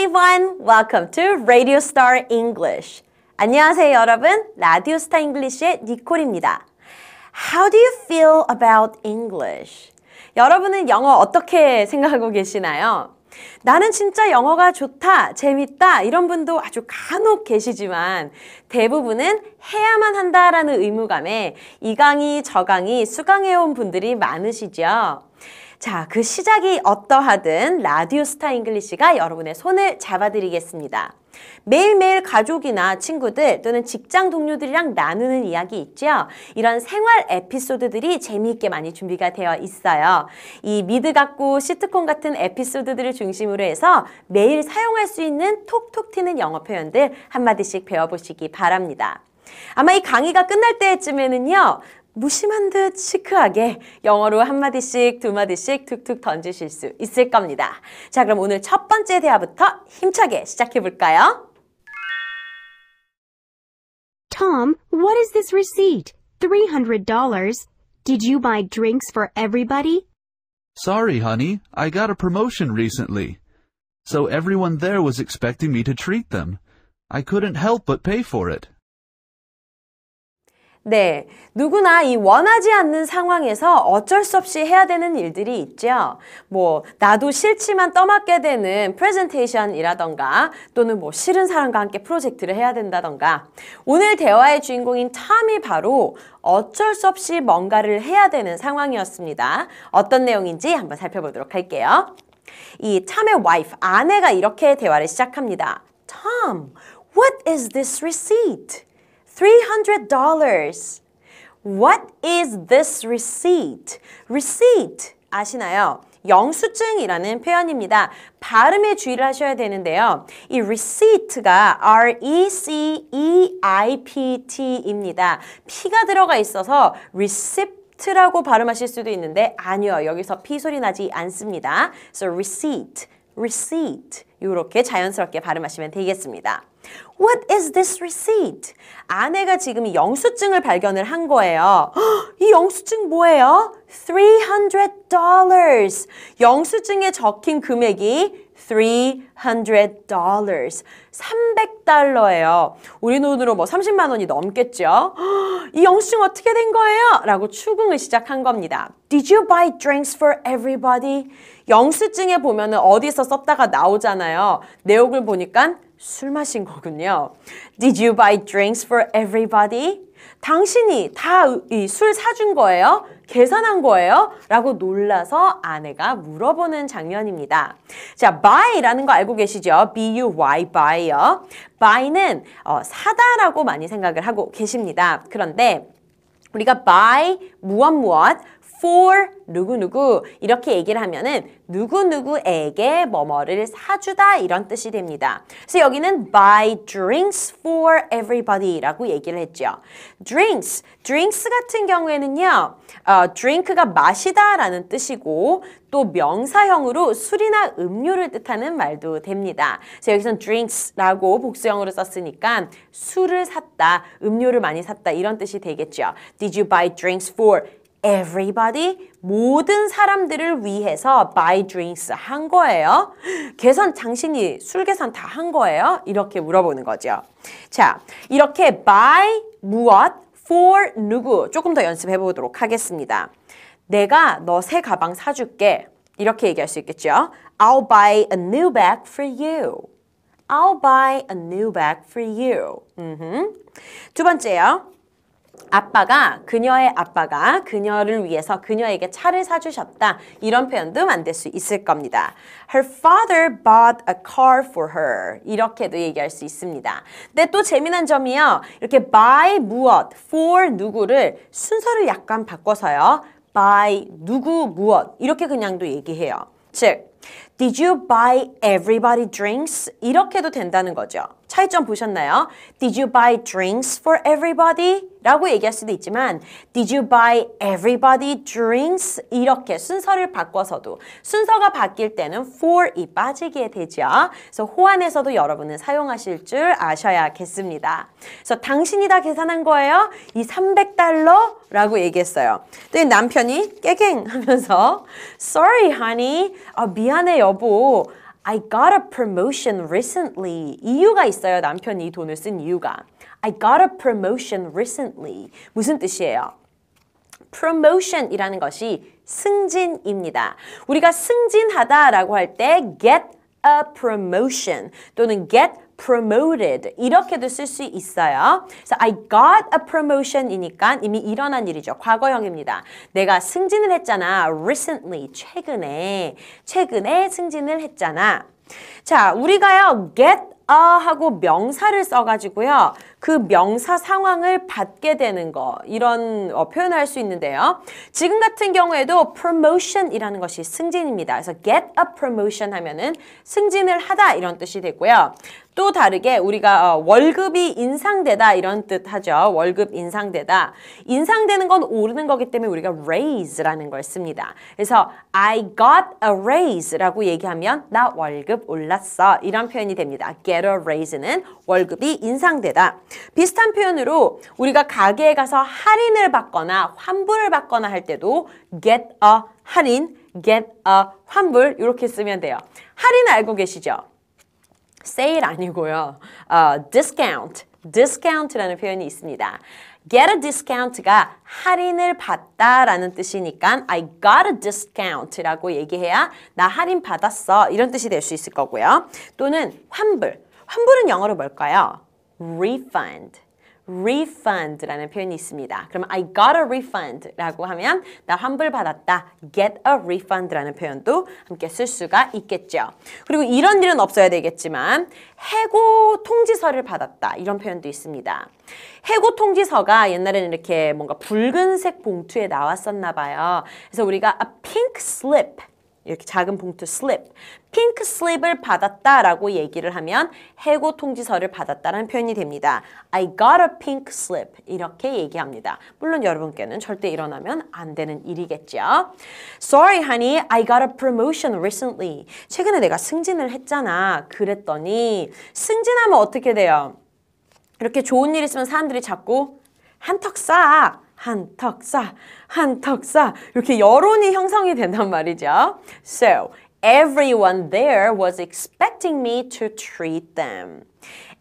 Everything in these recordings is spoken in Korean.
everyone. Welcome to Radio Star English. 안녕하세요, 여러분. 라디오 스타 잉글리시의 니콜입니다. How do you feel about English? 여러분은 영어 어떻게 생각하고 계시나요? 나는 진짜 영어가 좋다, 재밌다 이런 분도 아주 간혹 계시지만 대부분은 해야만 한다라는 의무감에 이 강의, 저 강의, 수강해온 분들이 많으시죠. 자, 그 시작이 어떠하든 라디오 스타 잉글리시가 여러분의 손을 잡아드리겠습니다. 매일매일 가족이나 친구들 또는 직장 동료들이랑 나누는 이야기 있죠? 이런 생활 에피소드들이 재미있게 많이 준비가 되어 있어요. 이 미드 같고 시트콤 같은 에피소드들을 중심으로 중심으로 해서 매일 사용할 수 있는 톡톡 튀는 영어 표현들 한마디씩 배워보시기 바랍니다. 아마 이 강의가 끝날 때쯤에는요. 무심한 듯 시크하게 영어로 한마디씩 두마디씩 툭툭 던지실 수 있을 겁니다. 자 그럼 오늘 첫 번째 대화부터 힘차게 시작해 볼까요? Tom, what is this receipt? $300. Did you buy drinks for everybody? Sorry, honey, I got a promotion recently. So everyone there was expecting me to treat them. I couldn't help but pay for it. 네, 누구나 이 원하지 않는 상황에서 어쩔 수 없이 해야 되는 일들이 있죠. 뭐 나도 싫지만 떠맡게 되는 프레젠테이션이라던가 또는 뭐 싫은 사람과 함께 프로젝트를 해야 된다던가 오늘 대화의 주인공인 탐이 바로 어쩔 수 없이 뭔가를 해야 되는 상황이었습니다. 어떤 내용인지 한번 살펴보도록 할게요. 이 탐의 와이프, 아내가 이렇게 대화를 시작합니다. Tom, what is this receipt? $300. What is this receipt? Receipt 아시나요? 영수증이라는 표현입니다. 발음에 주의를 하셔야 되는데요. 이 receipt가 R-E-C-E-I-P-T입니다. P가 들어가 있어서 recept라고 i 발음하실 수도 있는데 아니요. 여기서 P 소리 나지 않습니다. So receipt, receipt 이렇게 자연스럽게 발음하시면 되겠습니다. What is this receipt? 아내가 지금 영수증을 발견을 한 거예요. 이 영수증 뭐예요? $300. 영수증에 적힌 금액이 $300. 300달러예요. 우리 돈으로 뭐 30만 원이 넘겠죠. 이 영수증 어떻게 된 거예요? 라고 추궁을 시작한 겁니다. Did you buy drinks for everybody? 영수증에 보면 어디서 썼다가 나오잖아요. 내용을 보니까 술 마신 거군요. Did you buy drinks for everybody? 당신이 다 술 사준 거예요? 계산한 거예요? 라고 놀라서 아내가 물어보는 장면입니다. 자, buy라는 거 알고 계시죠? B-U-Y, buy요. buy는 어, 사다라고 많이 생각을 하고 계십니다. 그런데 우리가 buy, 무엇 무엇, for 누구누구 이렇게 얘기를 하면은 누구누구에게 뭐뭐를 사주다 이런 뜻이 됩니다. 그래서 여기는 buy drinks for everybody라고 얘기를 했죠. drinks, drinks 같은 경우에는요. 어, drink가 마시다 라는 뜻이고 또 명사형으로 술이나 음료를 뜻하는 말도 됩니다. 그래서 여기선 drinks라고 복수형으로 썼으니까 술을 샀다, 음료를 많이 샀다 이런 뜻이 되겠죠. Did you buy drinks for everybody 모든 사람들을 위해서 buy drinks 한 거예요. 계산 당신이 술 계산 다 한 거예요? 이렇게 물어보는 거죠. 자, 이렇게 buy 무엇 for 누구 조금 더 연습해 보도록 하겠습니다. 내가 너 새 가방 사줄게. 이렇게 얘기할 수 있겠죠. I'll buy a new bag for you. I'll buy a new bag for you. 음두 번째요. 아빠가 그녀의 아빠가 그녀를 위해서 그녀에게 차를 사주셨다 이런 표현도 만들 수 있을 겁니다. Her father bought a car for her 이렇게도 얘기할 수 있습니다. 근데 또 재미난 점이요. 이렇게 by 무엇, for 누구를 순서를 약간 바꿔서요. by 누구 무엇 이렇게 그냥도 얘기해요. 즉 Did you buy everybody drinks? 이렇게도 된다는 거죠. 차이점 보셨나요? Did you buy drinks for everybody? 라고 얘기할 수도 있지만 Did you buy everybody drinks? 이렇게 순서를 바꿔서도 순서가 바뀔 때는 for이 빠지게 되죠. 그래서 호환에서도 여러분은 사용하실 줄 아셔야겠습니다. 그래서 당신이 다 계산한 거예요. 이 300달러라고 얘기했어요. 근데 남편이 깨갱 하면서 Sorry honey. 아 미안해요. 여보, I got a promotion recently. 이유가 있어요. 남편이 돈을 쓴 이유가. I got a promotion recently. 무슨 뜻이에요? promotion이라는 것이 승진입니다. 우리가 승진하다라고 할 때 get a promotion 또는 get promoted 이렇게도 쓸 수 있어요. 그래서 I got a promotion이니까 이미 일어난 일이죠. 과거형입니다. 내가 승진을 했잖아. recently 최근에 최근에 승진을 했잖아. 자, 우리가요 get a 하고 명사를 써가지고요. 그 명사 상황을 받게 되는 거 이런 어, 표현을 할 수 있는데요. 지금 같은 경우에도 promotion이라는 것이 승진입니다. 그래서 get a promotion 하면은 승진을 하다 이런 뜻이 되고요. 또 다르게 우리가 어, 월급이 인상되다 이런 뜻하죠. 월급 인상되다. 인상되는 건 오르는 거기 때문에 우리가 raise라는 걸 씁니다. 그래서 I got a raise라고 얘기하면 나 월급 올랐어 이런 표현이 됩니다. get a raise는 월급이 인상되다. 비슷한 표현으로 우리가 가게에 가서 할인을 받거나 환불을 받거나 할 때도 get a 할인, get a 환불 이렇게 쓰면 돼요. 할인 알고 계시죠? 세일 아니고요. 어, discount, discount라는 표현이 있습니다. get a discount가 할인을 받다라는 뜻이니까 I got a discount라고 얘기해야 나 할인 받았어 이런 뜻이 될 수 있을 거고요. 또는 환불, 환불은 영어로 뭘까요? refund. refund라는 표현이 있습니다. 그럼 I got a refund라고 하면 나 환불 받았다. get a refund라는 표현도 함께 쓸 수가 있겠죠. 그리고 이런 일은 없어야 되겠지만 해고 통지서를 받았다. 이런 표현도 있습니다. 해고 통지서가 옛날에는 이렇게 뭔가 붉은색 봉투에 나왔었나 봐요. 그래서 우리가 a pink slip 이렇게 작은 봉투 slip 핑크 슬립을 받았다라고 얘기를 하면 해고 통지서를 받았다는 표현이 됩니다. I got a pink slip 이렇게 얘기합니다. 물론 여러분께는 절대 일어나면 안 되는 일이겠죠. Sorry, honey, I got a promotion recently. 최근에 내가 승진을 했잖아. 그랬더니 승진하면 어떻게 돼요? 이렇게 좋은 일 있으면 사람들이 자꾸 한턱 쏴. 한턱사, 한턱사 이렇게 여론이 형성이 된단 말이죠. So, Everyone there was expecting me to treat them.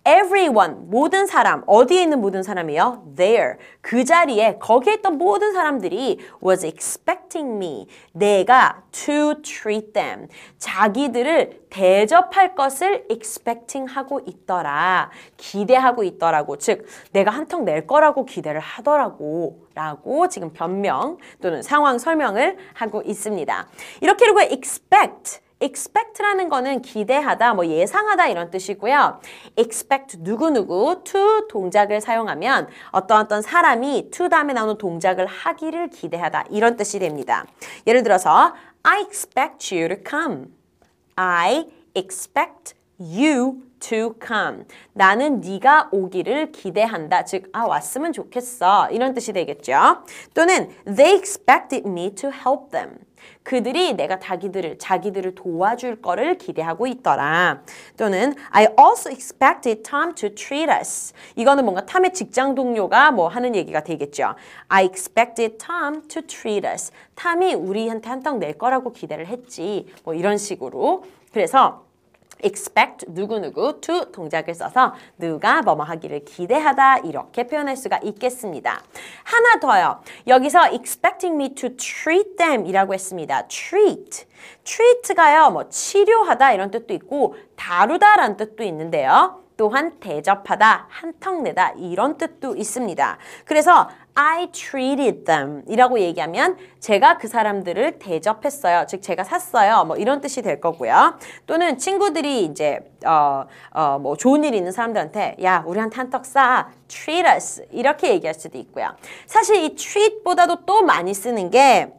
everyone, 모든 사람, 어디에 있는 모든 사람이요? there, 그 자리에, 거기에 있던 모든 사람들이 was expecting me, 내가 to treat them, 자기들을 대접할 것을 expecting 하고 있더라, 기대하고 있더라고, 즉 내가 한턱 낼 거라고 기대를 하더라고 라고 지금 변명 또는 상황 설명을 하고 있습니다. 이렇게 그리고 expect expect라는 거는 기대하다, 뭐 예상하다 이런 뜻이고요. expect 누구누구 to 동작을 사용하면 어떤 어떤 사람이 to 다음에 나오는 동작을 하기를 기대하다 이런 뜻이 됩니다. 예를 들어서 I expect you to come. I expect you to come. 나는 네가 오기를 기대한다. 즉, 아, 왔으면 좋겠어. 이런 뜻이 되겠죠. 또는 they expected me to help them. 그들이 내가 자기들을 자기들을 도와줄 거를 기대하고 있더라. 또는 I also expected Tom to treat us. 이거는 뭔가 탐의 직장 동료가 뭐 하는 얘기가 되겠죠. I expected Tom to treat us. 탐이 우리한테 한턱 낼 거라고 기대를 했지. 뭐 이런 식으로. 그래서 expect 누구누구 to 동작을 써서 누가 뭐뭐 하기를 기대하다 이렇게 표현할 수가 있겠습니다. 하나 더요. 여기서 expecting me to treat them 이라고 했습니다. treat. treat가요. 뭐 치료하다 이런 뜻도 있고 다루다라는 뜻도 있는데요. 또한 대접하다, 한턱 내다 이런 뜻도 있습니다. 그래서 I treated them 이라고 얘기하면 제가 그 사람들을 대접했어요. 즉 제가 샀어요. 뭐 이런 뜻이 될 거고요. 또는 친구들이 이제 어어 뭐 좋은 일 있는 사람들한테 야 우리한테 한턱 쏴 treat us 이렇게 얘기할 수도 있고요. 사실 이 treat보다도 또 많이 쓰는 게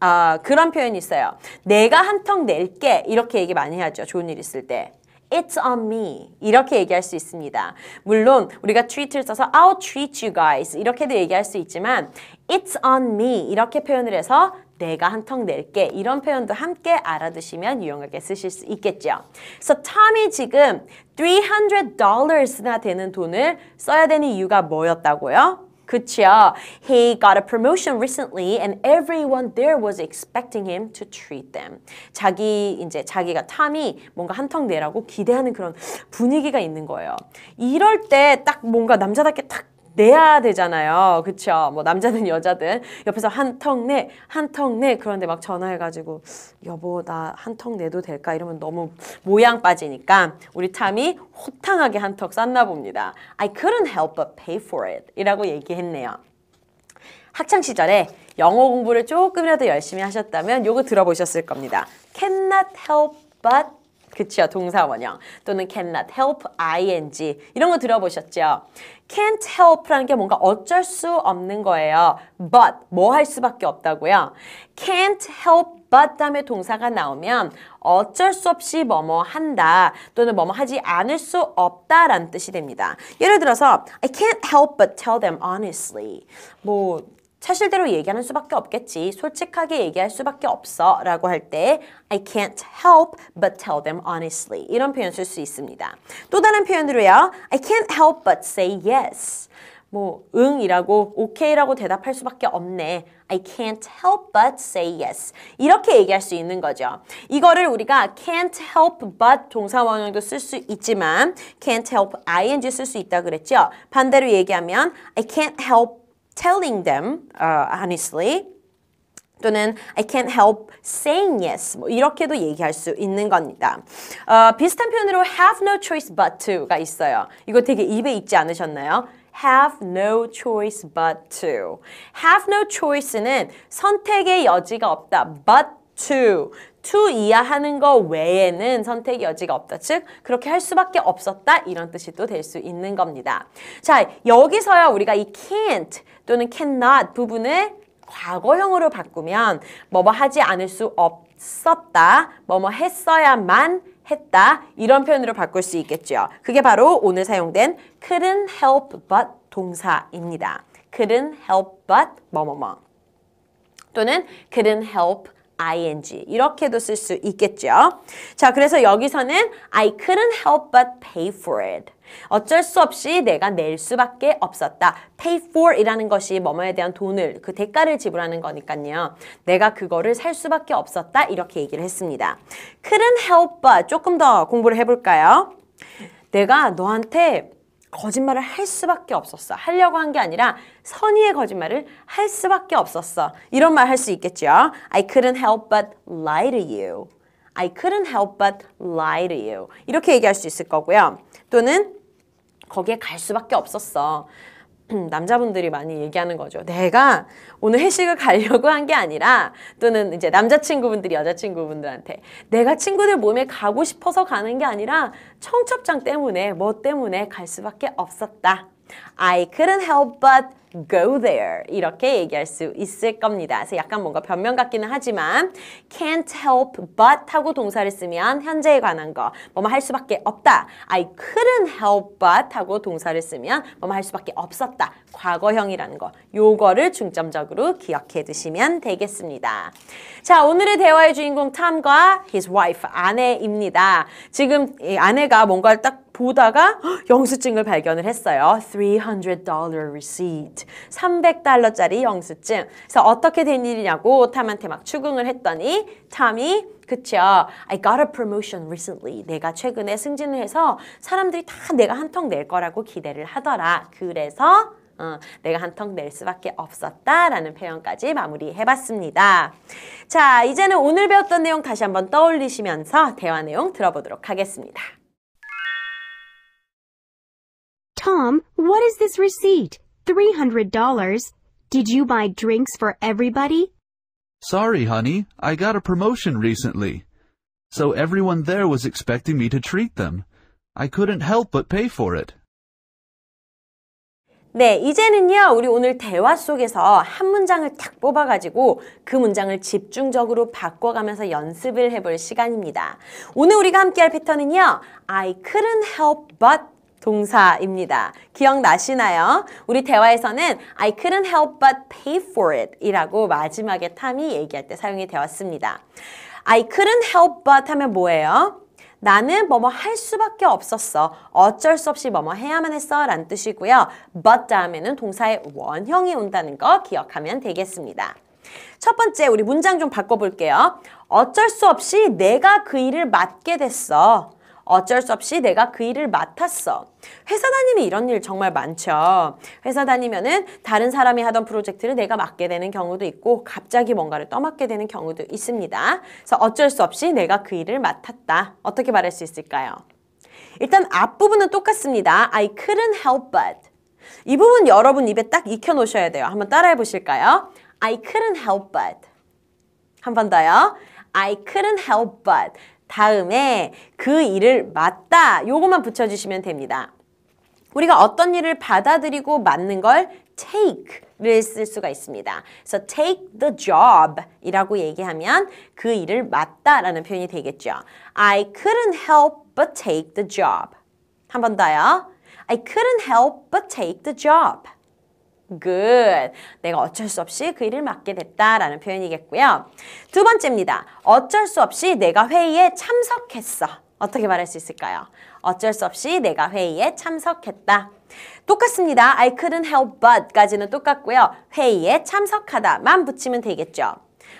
어, 그런 표현이 있어요. 내가 한턱 낼게 이렇게 얘기 많이 하죠. 좋은 일 있을 때. It's on me. 이렇게 얘기할 수 있습니다. 물론 우리가 treat를 써서 I'll treat you guys 이렇게도 얘기할 수 있지만 It's on me 이렇게 표현을 해서 내가 한 턱 낼게 이런 표현도 함께 알아두시면 유용하게 쓰실 수 있겠죠. So Tommy 지금 $300나 되는 돈을 써야 되는 이유가 뭐였다고요? 그치야. He got a promotion recently and everyone there was expecting him to treat them. 자기 이제 자기가 탐이 뭔가 한턱 내라고 기대하는 그런 분위기가 있는 거예요. 이럴 때 딱 뭔가 남자답게 탁 내야 되잖아요. 그쵸? 뭐 남자든 여자든 옆에서 한턱 내, 한턱 내. 그런데 막 전화해가지고 여보 나 한턱 내도 될까? 이러면 너무 모양 빠지니까 우리 탐이 호탕하게 한턱 쌌나 봅니다. I couldn't help but pay for it. 이라고 얘기했네요. 학창 시절에 영어 공부를 조금이라도 열심히 하셨다면 요거 들어보셨을 겁니다. cannot help but 그치요. 동사 원형 또는 cannot help ing 이런 거 들어보셨죠? can't help라는 게 뭔가 어쩔 수 없는 거예요. but 뭐 할 수밖에 없다고요. can't help but 다음에 동사가 나오면 어쩔 수 없이 뭐뭐 뭐 한다 또는 뭐뭐 뭐 하지 않을 수 없다라는 뜻이 됩니다. 예를 들어서 I can't help but tell them honestly. 뭐 사실대로 얘기하는 수밖에 없겠지. 솔직하게 얘기할 수밖에 없어. 라고 할 때 I can't help but tell them honestly. 이런 표현 쓸 수 있습니다. 또 다른 표현으로요. I can't help but say yes. 뭐 응이라고 오케이라고 대답할 수밖에 없네. I can't help but say yes. 이렇게 얘기할 수 있는 거죠. 이거를 우리가 can't help but 동사원형도 쓸 수 있지만 can't help ing 쓸 수 있다 그랬죠. 반대로 얘기하면 I can't help telling them honestly 또는 I can't help saying yes 뭐 이렇게도 얘기할 수 있는 겁니다. 어, 비슷한 표현으로 have no choice but to가 있어요. 이거 되게 입에 익지 않으셨나요? have no choice but to. have no choice는 선택의 여지가 없다. but to. to 이하하는 거 외에는 선택 여지가 없다. 즉 그렇게 할 수밖에 없었다 이런 뜻이 또 될 수 있는 겁니다. 자 여기서야 우리가 이 can't 또는 cannot 부분을 과거형으로 바꾸면 뭐 뭐 하지 않을 수 없었다. 뭐 뭐 했어야만 했다. 이런 표현으로 바꿀 수 있겠죠. 그게 바로 오늘 사용된 couldn't help but 동사입니다. couldn't help but 뭐 뭐 뭐 또는 couldn't help ing 이렇게도 쓸 수 있겠죠. 자, 그래서 여기서는 I couldn't help but pay for it. 어쩔 수 없이 내가 낼 수밖에 없었다. pay for 이라는 것이 뭐뭐에 대한 돈을 그 대가를 지불하는 거니까요. 내가 그거를 살 수밖에 없었다 이렇게 얘기를 했습니다. couldn't help but 조금 더 공부를 해볼까요? 내가 너한테 거짓말을 할 수밖에 없었어. 하려고 한 게 아니라 선의의 거짓말을 할 수밖에 없었어. 이런 말 할 수 있겠죠. I couldn't help but lie to you. I couldn't help but lie to you. 이렇게 얘기할 수 있을 거고요. 또는 거기에 갈 수밖에 없었어. 남자분들이 많이 얘기하는 거죠. 내가 오늘 회식을 가려고 한 게 아니라 또는 이제 남자친구분들이 여자친구분들한테 내가 친구들 몸에 가고 싶어서 가는 게 아니라 청첩장 때문에 뭐 때문에 갈 수밖에 없었다. I couldn't help but go there 이렇게 얘기할 수 있을 겁니다. 그래서 약간 뭔가 변명 같기는 하지만 can't help but 하고 동사를 쓰면 현재에 관한 거 뭐 뭐 할 수밖에 없다. I couldn't help but 하고 동사를 쓰면 뭐 뭐 할 수밖에 없었다. 과거형이라는 거 요거를 중점적으로 기억해 두시면 되겠습니다. 자 오늘의 대화의 주인공 탐과 his wife 아내입니다. 지금 이 아내가 뭔가를 딱 보다가 영수증을 발견을 했어요. $300 receipt r e c 300달러짜리 영수증 그래서 어떻게 된 일이냐고 탐한테 막 추궁을 했더니 탐이 그쵸 I got a promotion recently 내가 최근에 승진을 해서 사람들이 다 내가 한 통 낼 거라고 기대를 하더라 그래서 어, 내가 한턱 낼 수밖에 없었다라는 표현까지 마무리해봤습니다. 자, 이제는 오늘 배웠던 내용 다시 한번 떠올리시면서 대화 내용 들어보도록 하겠습니다. Tom, what is this receipt? $300. Did you buy drinks for everybody? Sorry, honey. I got a promotion recently. So everyone there was expecting me to treat them. I couldn't help but pay for it. 네, 이제는요, 우리 오늘 대화 속에서 한 문장을 탁 뽑아가지고 그 문장을 집중적으로 바꿔가면서 연습을 해볼 시간입니다. 오늘 우리가 함께할 패턴은요, I couldn't help but 동사입니다. 기억나시나요? 우리 대화에서는 I couldn't help but pay for it 이라고 마지막에 탐이 얘기할 때 사용이 되었습니다. I couldn't help but 하면 뭐예요? 나는 뭐뭐 할 수밖에 없었어. 어쩔 수 없이 뭐뭐 해야만 했어. 라는 뜻이고요. but 다음에는 동사의 원형이 온다는 거 기억하면 되겠습니다. 첫 번째 우리 문장 좀 바꿔볼게요. 어쩔 수 없이 내가 그 일을 맡게 됐어. 어쩔 수 없이 내가 그 일을 맡았어. 회사 다니면 이런 일 정말 많죠. 회사 다니면은 다른 사람이 하던 프로젝트를 내가 맡게 되는 경우도 있고 갑자기 뭔가를 떠맡게 되는 경우도 있습니다. 그래서 어쩔 수 없이 내가 그 일을 맡았다. 어떻게 말할 수 있을까요? 일단 앞부분은 똑같습니다. I couldn't help but. 이 부분 여러분 입에 딱 익혀 놓으셔야 돼요. 한번 따라해 보실까요? I couldn't help but. 한 번 더요. I couldn't help but. 다음에 그 일을 맞다 요것만 붙여주시면 됩니다. 우리가 어떤 일을 받아들이고 맡는 걸 take를 쓸 수가 있습니다. 그래서 take the job 이라고 얘기하면 그 일을 맡다 라는 표현이 되겠죠. I couldn't help but take the job. 한 번 더요. I couldn't help but take the job. good. 내가 어쩔 수 없이 그 일을 맡게 됐다라는 표현이겠고요. 두 번째입니다. 어쩔 수 없이 내가 회의에 참석했어. 어떻게 말할 수 있을까요? 어쩔 수 없이 내가 회의에 참석했다. 똑같습니다. I couldn't help but 까지는 똑같고요. 회의에 참석하다만 붙이면 되겠죠.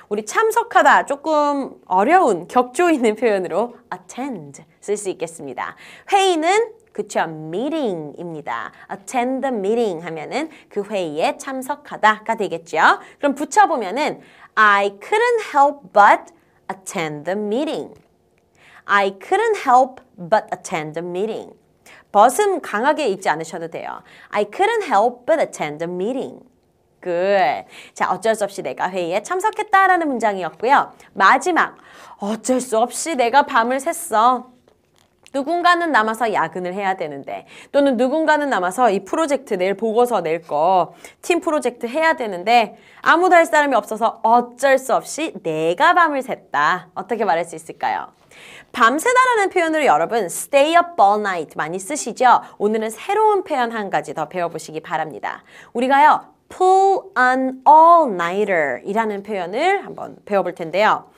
우리 참석하다 조금 어려운 격조 있는 표현으로 attend 쓸 수 있겠습니다. 회의는 그쵸? meeting입니다. attend the meeting 하면은 그 회의에 참석하다가 되겠죠. 그럼 붙여보면은 I couldn't help but attend the meeting. I couldn't help but attend the meeting. 벗은 강하게 읽지 않으셔도 돼요. I couldn't help but attend the meeting. Good. 자, 어쩔 수 없이 내가 회의에 참석했다라는 문장이었고요. 마지막, 어쩔 수 없이 내가 밤을 샜어. 누군가는 남아서 야근을 해야 되는데 또는 누군가는 남아서 이 프로젝트 내일 보고서 낼 거 팀 프로젝트 해야 되는데 아무도 할 사람이 없어서 어쩔 수 없이 내가 밤을 샜다 어떻게 말할 수 있을까요? 밤새다라는 표현으로 여러분 stay up all night 많이 쓰시죠? 오늘은 새로운 표현 한 가지 더 배워보시기 바랍니다. 우리가요 pull an all-nighter 이라는 표현을 한번 배워볼 텐데요.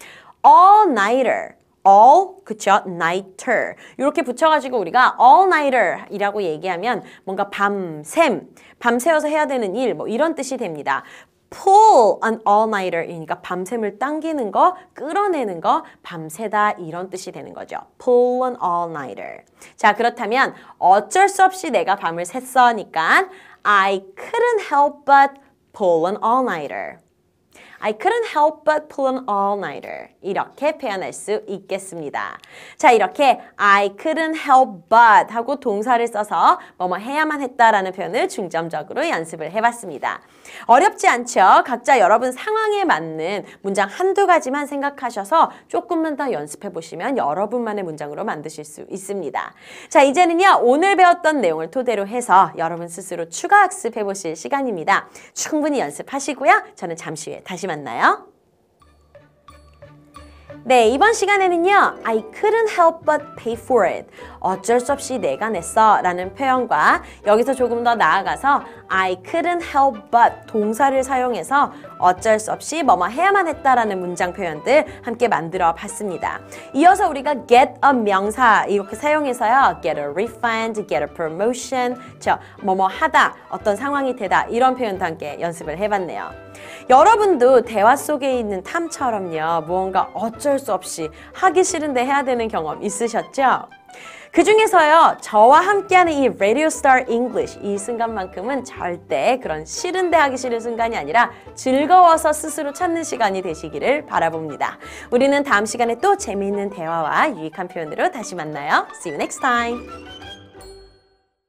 all-nighter all 그쵸 nighter 이렇게 붙여가지고 우리가 all nighter이라고 얘기하면 뭔가 밤샘 밤새워서 해야 되는 일 뭐 이런 뜻이 됩니다. pull an all-nighter 이니까 그러니까 밤샘을 당기는 거, 끌어내는 거, 밤새다 이런 뜻이 되는 거죠. pull an all-nighter. 자, 그렇다면 어쩔 수 없이 내가 밤을 샜어니까 I couldn't help but pull an all-nighter. I couldn't help but pull an all-nighter. 이렇게 표현할 수 있겠습니다. 자, 이렇게 I couldn't help but 하고 동사를 써서 뭐 뭐 해야만 했다라는 표현을 중점적으로 연습을 해봤습니다. 어렵지 않죠? 각자 여러분 상황에 맞는 문장 한두 가지만 생각하셔서 조금만 더 연습해보시면 여러분만의 문장으로 만드실 수 있습니다. 자, 이제는요. 오늘 배웠던 내용을 토대로 해서 여러분 스스로 추가 학습해보실 시간입니다. 충분히 연습하시고요. 저는 잠시 후에 다시 만나요. 네, 이번 시간에는요. I couldn't help but pay for it. 어쩔 수 없이 내가 냈어 라는 표현과 여기서 조금 더 나아가서 I couldn't help but 동사를 사용해서 어쩔 수 없이 뭐뭐 해야만 했다라는 문장 표현들 함께 만들어 봤습니다. 이어서 우리가 get a 명사 이렇게 사용해서요. get a refund, get a promotion, 저 뭐뭐 하다, 어떤 상황이 되다 이런 표현도 함께 연습을 해봤네요. 여러분도 대화 속에 있는 탐처럼요. 무언가 어쩔 수 없이 하기 싫은데 해야 되는 경험 있으셨죠? 그 중에서요, 저와 함께하는 이 Radio Star English 이 순간만큼은 절대 그런 싫은데 하기 싫은 순간이 아니라 즐거워서 스스로 찾는 시간이 되시기를 바라봅니다. 우리는 다음 시간에 또 재미있는 대화와 유익한 표현으로 다시 만나요. See you next time!